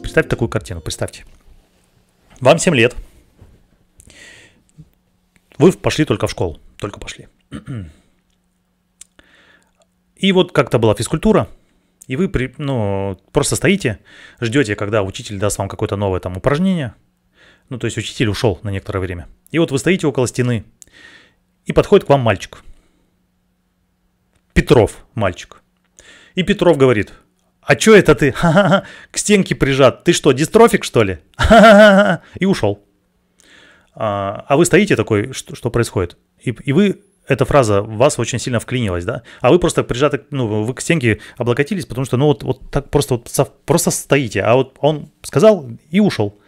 Представьте такую картину, представьте. Вам 7 лет. Вы пошли только в школу, только пошли. И вот как-то была физкультура, и вы при, ну, просто стоите, ждете, когда учитель даст вам какое-то новое там упражнение. Ну, то есть учитель ушел на некоторое время. И вот вы стоите около стены, и подходит к вам мальчик. Петров мальчик. И Петров говорит – а чё это ты? Ха-ха-ха. К стенке прижат. Ты что, дистрофик, что ли? Ха-ха-ха. И ушел. А, а вы стоите такой, что, что происходит? И, и вы, эта фраза в вас очень сильно вклинилась, да? А вы просто прижаты, ну, вы к стенке облокотились, потому что, ну, вот, вот так просто, вот, просто стоите. А вот он сказал и ушел.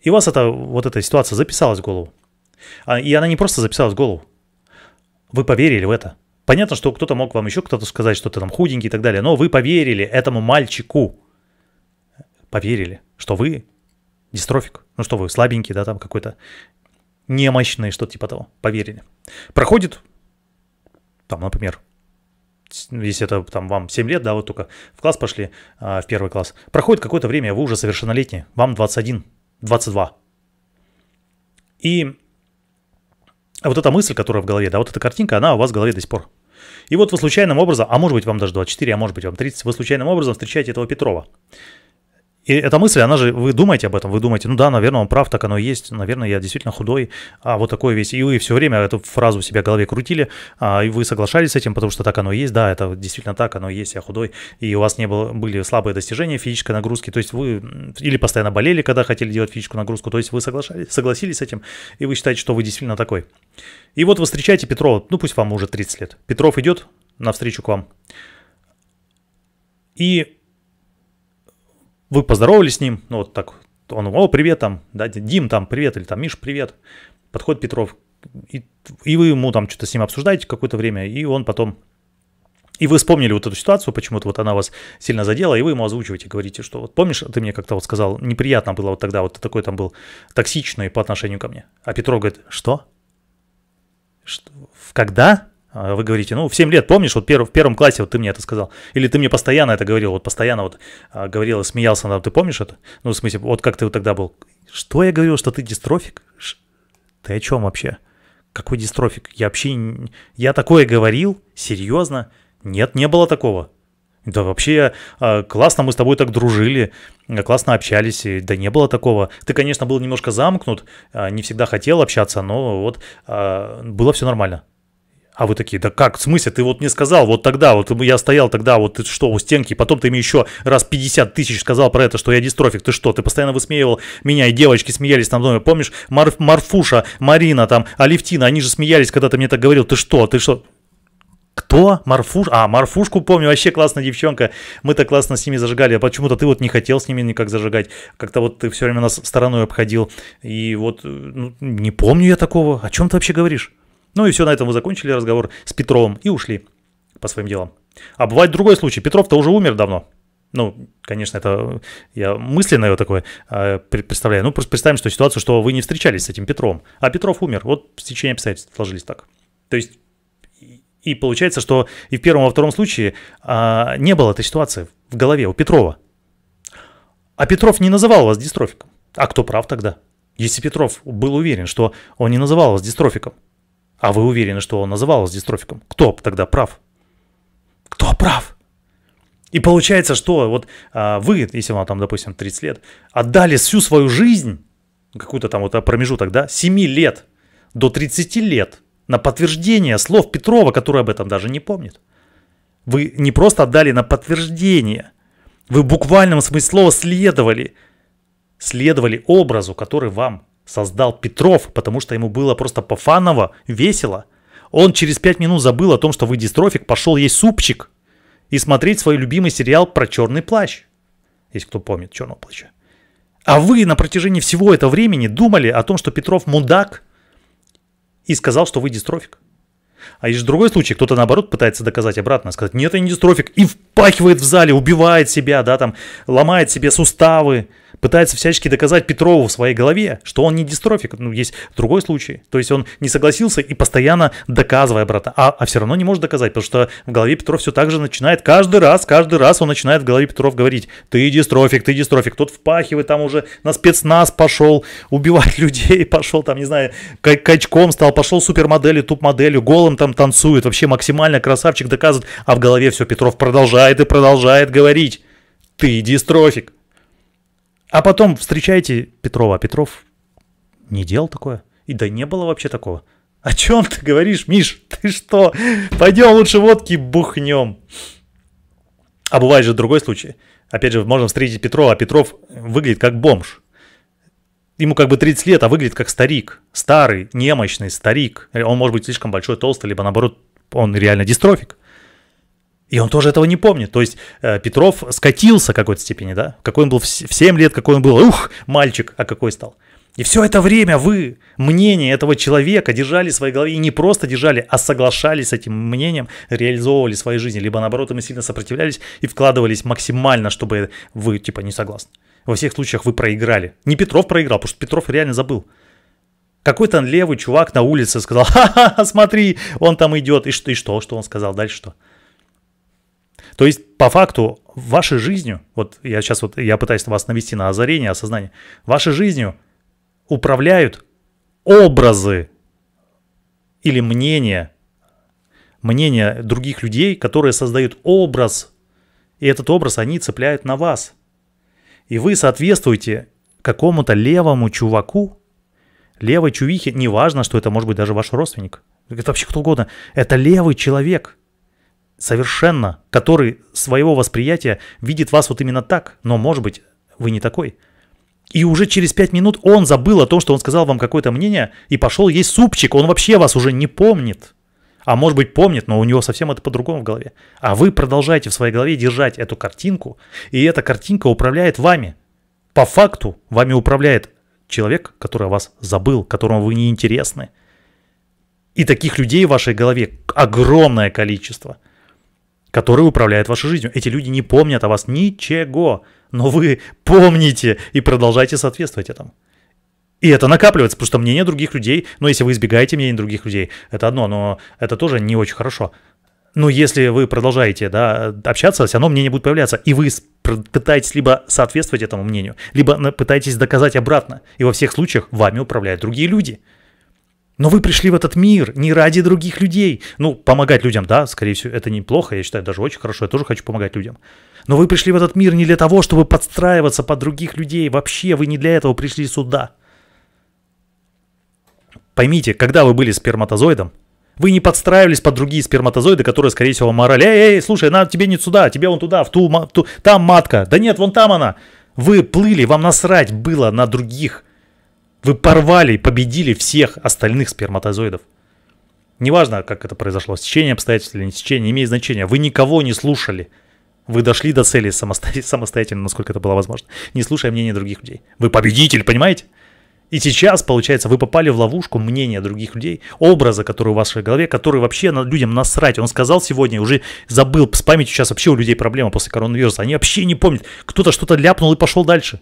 И у вас это, вот эта ситуация записалась в голову. А, и она не просто записалась в голову. Вы поверили в это. Понятно, что кто-то мог вам еще кто-то сказать, что ты там худенький и так далее, но вы поверили этому мальчику. Поверили, что вы дистрофик. Ну что вы, слабенький, да, там какой-то немощный, что-то типа того. Поверили. Проходит, там, например, если это там вам 7 лет, да, вот только в класс пошли, а, в первый класс. Проходит какое-то время, вы уже совершеннолетний, вам 21, 22. И вот эта мысль, которая в голове, да, вот эта картинка, она у вас в голове до сих пор. И вот вы случайным образом, а может быть вам даже 24, а может быть вам 30, вы случайным образом встречаете этого Петрова. И эта мысль, она же, вы думаете об этом, вы думаете, ну да, наверное, он прав, так оно и есть, наверное, я действительно худой, а вот такой весь. И вы все время эту фразу в себя в голове крутили, а, и вы соглашались с этим, потому что так оно и есть, да, это действительно так, оно и есть, я худой, и у вас не было, были слабые достижения физической нагрузки, то есть вы или постоянно болели, когда хотели делать физическую нагрузку, то есть вы соглашались, согласились с этим, и вы считаете, что вы действительно такой. И вот вы встречаете Петрова, ну пусть вам уже 30 лет. Петров идет навстречу к вам. И вы поздоровались с ним, ну вот так, он, о, привет там, да, Дим там, привет, или там, Миш, привет. Подходит Петров, и, и вы ему там что-то с ним обсуждаете какое-то время, и он потом и вы вспомнили вот эту ситуацию, почему-то вот она вас сильно задела, и вы ему озвучиваете, говорите, что вот помнишь, ты мне как-то вот сказал, неприятно было вот тогда, вот ты такой там был токсичный по отношению ко мне. А Петров говорит, что? что? Когда? А вы говорите, ну, в 7 лет, помнишь, вот в первом классе вот ты мне это сказал. Или ты мне постоянно это говорил, вот постоянно вот а, говорил смеялся надо, ты помнишь это? Ну, в смысле, вот как ты вот тогда был. Что я говорил, что ты дистрофик? Ты о чем вообще? Какой дистрофик? Я вообще... Я такое говорил? Серьезно? Нет, не было такого. Да вообще а, классно мы с тобой так дружили, классно общались, да не было такого. Ты, конечно, был немножко замкнут, не всегда хотел общаться, но вот было все нормально. А вы такие, да как, в смысле, ты вот мне сказал вот тогда, вот я стоял тогда, вот ты что, у стенки, потом ты мне еще раз 50 тысяч сказал про это, что я дистрофик, ты что, ты постоянно высмеивал меня, и девочки смеялись там в доме, помнишь, Марф, Марфуша, Марина там, Алевтина, они же смеялись, когда ты мне так говорил, ты что, ты что, кто? Марфуш? А, Марфушку помню, вообще классная девчонка. Мы так классно с ними зажигали. А почему-то ты вот не хотел с ними никак зажигать. Как-то вот ты все время нас стороной обходил. И вот э, ну, не помню я такого. О чем ты вообще говоришь? Ну и все, на этом вы закончили разговор с Петровым и ушли по своим делам. А бывает другой случай. Петров-то уже умер давно. Ну, конечно, это я мысленно его такое э, а, представляю. Ну, просто представим, что ситуацию, что вы не встречались с этим Петром, а Петров умер. Вот в течение обстоятельств сложились так. То есть и получается, что и в первом, и во втором случае а, не было этой ситуации в голове у Петрова. А Петров не называл вас дистрофиком. А кто прав тогда? Если Петров был уверен, что он не называл вас дистрофиком – а вы уверены, что он называл вас дистрофиком? Кто тогда прав? Кто прав? И получается, что вот а, вы, если вам там, допустим, 30 лет, отдали всю свою жизнь, какую-то там вот промежуток, да, 7 лет до 30 лет на подтверждение слов Петрова, который об этом даже не помнит. Вы не просто отдали на подтверждение, вы в буквальном смысле слова следовали, следовали образу, который вам создал Петров, потому что ему было просто пофаново, весело. Он через 5 минут забыл о том, что вы дистрофик, пошел есть супчик и смотреть свой любимый сериал про черный плащ. Если кто помнит черного плаща. А вы на протяжении всего этого времени думали о том, что Петров мудак и сказал, что вы дистрофик. А есть же другой случай, кто-то наоборот пытается доказать обратно, сказать, нет, я не дистрофик, и впахивает в зале, убивает себя, да, там, ломает себе суставы, пытается всячески доказать Петрову в своей голове, что он не дистрофик. Ну, есть другой случай. То есть он не согласился и постоянно доказывая брата, а, а все равно не может доказать, потому что в голове Петров все так же начинает каждый раз, каждый раз он начинает в голове Петров говорить, ты дистрофик, ты дистрофик, тот впахивает, там уже на спецназ пошел убивать людей, пошел там, не знаю, качком стал, пошел супермоделью, туп-моделью, голым там танцует, вообще максимально красавчик доказывает, а в голове все Петров продолжает и продолжает говорить, ты дистрофик. А потом встречаете Петрова, а Петров не делал такое. И да не было вообще такого. О чем ты говоришь, Миш? Ты что? Пойдем лучше водки бухнем. А бывает же другой случай. Опять же, можно встретить Петрова, а Петров выглядит как бомж. Ему как бы 30 лет, а выглядит как старик. Старый, немощный старик. Он может быть слишком большой, толстый, либо наоборот, он реально дистрофик. И он тоже этого не помнит. То есть э, Петров скатился в какой-то степени, да? Какой он был в 7 лет, какой он был, ух, мальчик, а какой стал. И все это время вы мнение этого человека держали в своей голове и не просто держали, а соглашались с этим мнением, реализовывали свои жизни. Либо наоборот, мы сильно сопротивлялись и вкладывались максимально, чтобы вы типа не согласны. Во всех случаях вы проиграли. Не Петров проиграл, потому что Петров реально забыл. Какой-то левый чувак на улице сказал, ха-ха, смотри, он там идет. И что, и что, что он сказал дальше, что? То есть, по факту, вашей жизнью, вот я сейчас вот, я пытаюсь вас навести на озарение, осознание, вашей жизнью управляют образы или мнения, мнения других людей, которые создают образ, и этот образ они цепляют на вас. И вы соответствуете какому-то левому чуваку, левой чувихе, неважно, что это может быть даже ваш родственник, это вообще кто угодно, это левый человек – совершенно, который своего восприятия видит вас вот именно так, но, может быть, вы не такой. И уже через 5 минут он забыл о том, что он сказал вам какое-то мнение, и пошел есть супчик. Он вообще вас уже не помнит. А может быть помнит, но у него совсем это по-другому в голове. А вы продолжаете в своей голове держать эту картинку, и эта картинка управляет вами. По факту вами управляет человек, который вас забыл, которому вы не интересны. И таких людей в вашей голове огромное количество – которые управляют вашей жизнью. Эти люди не помнят о вас ничего, но вы помните и продолжайте соответствовать этому. И это накапливается, потому что мнение других людей, но ну, если вы избегаете мнения других людей, это одно, но это тоже не очень хорошо. Но если вы продолжаете да, общаться, все равно мнение будет появляться, и вы пытаетесь либо соответствовать этому мнению, либо пытаетесь доказать обратно, и во всех случаях вами управляют другие люди – но вы пришли в этот мир не ради других людей. Ну, помогать людям, да, скорее всего, это неплохо, я считаю, даже очень хорошо, я тоже хочу помогать людям. Но вы пришли в этот мир не для того, чтобы подстраиваться под других людей. Вообще, вы не для этого пришли сюда. Поймите, когда вы были сперматозоидом, вы не подстраивались под другие сперматозоиды, которые, скорее всего, морали. Эй, эй, слушай, на, тебе не сюда, тебе вон туда, в ту, в ту, там матка. Да нет, вон там она. Вы плыли, вам насрать было на других вы порвали и победили всех остальных сперматозоидов. Неважно, как это произошло, стечение обстоятельств или не стечение, имеет значение. Вы никого не слушали. Вы дошли до цели самостоятельно, самостоятельно, насколько это было возможно, не слушая мнения других людей. Вы победитель, понимаете? И сейчас, получается, вы попали в ловушку мнения других людей, образа, который у вас в голове, который вообще людям насрать. Он сказал сегодня, уже забыл, с памятью сейчас вообще у людей проблема после коронавируса. Они вообще не помнят. Кто-то что-то ляпнул и пошел дальше.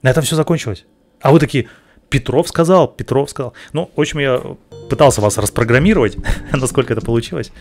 На этом все закончилось. А вы такие, Петров сказал, Петров сказал. Ну, в общем, я пытался вас распрограммировать, насколько это получилось.